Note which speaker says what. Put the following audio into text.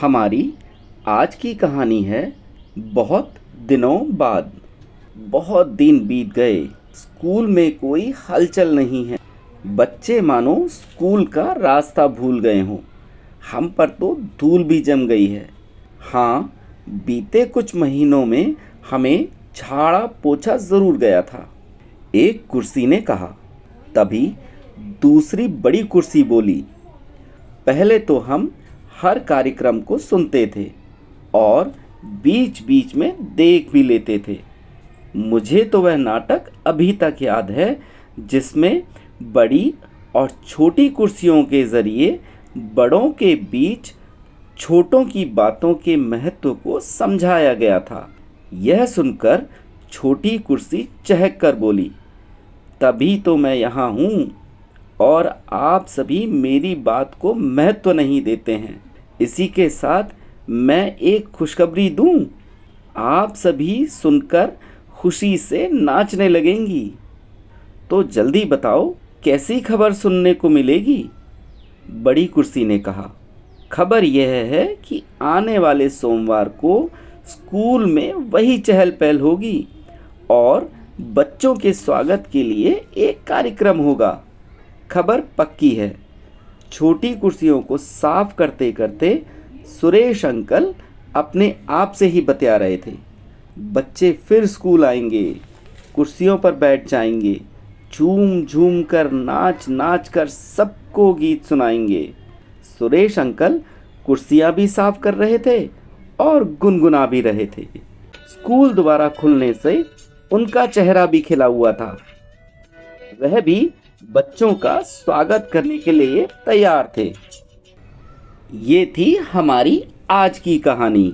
Speaker 1: हमारी आज की कहानी है बहुत दिनों बाद बहुत दिन बीत गए स्कूल में कोई हलचल नहीं है बच्चे मानो स्कूल का रास्ता भूल गए हों हम पर तो धूल भी जम गई है हाँ बीते कुछ महीनों में हमें झाड़ा पोछा ज़रूर गया था एक कुर्सी ने कहा तभी दूसरी बड़ी कुर्सी बोली पहले तो हम हर कार्यक्रम को सुनते थे और बीच बीच में देख भी लेते थे मुझे तो वह नाटक अभी तक याद है जिसमें बड़ी और छोटी कुर्सियों के ज़रिए बड़ों के बीच छोटों की बातों के महत्व को समझाया गया था यह सुनकर छोटी कुर्सी चहक कर बोली तभी तो मैं यहाँ हूँ और आप सभी मेरी बात को महत्व तो नहीं देते हैं इसी के साथ मैं एक खुशखबरी दूं आप सभी सुनकर खुशी से नाचने लगेंगी तो जल्दी बताओ कैसी खबर सुनने को मिलेगी बड़ी कुर्सी ने कहा खबर यह है कि आने वाले सोमवार को स्कूल में वही चहल पहल होगी और बच्चों के स्वागत के लिए एक कार्यक्रम होगा खबर पक्की है छोटी कुर्सियों को साफ करते करते सुरेश अंकल अपने आप से ही बतिया रहे थे बच्चे फिर स्कूल आएंगे कुर्सियों पर बैठ जाएंगे झूम झूम कर नाच नाच कर सबको गीत सुनाएंगे सुरेश अंकल कुर्सियाँ भी साफ कर रहे थे और गुनगुना भी रहे थे स्कूल दोबारा खुलने से उनका चेहरा भी खिला हुआ था वह भी बच्चों का स्वागत करने के लिए तैयार थे ये थी हमारी आज की कहानी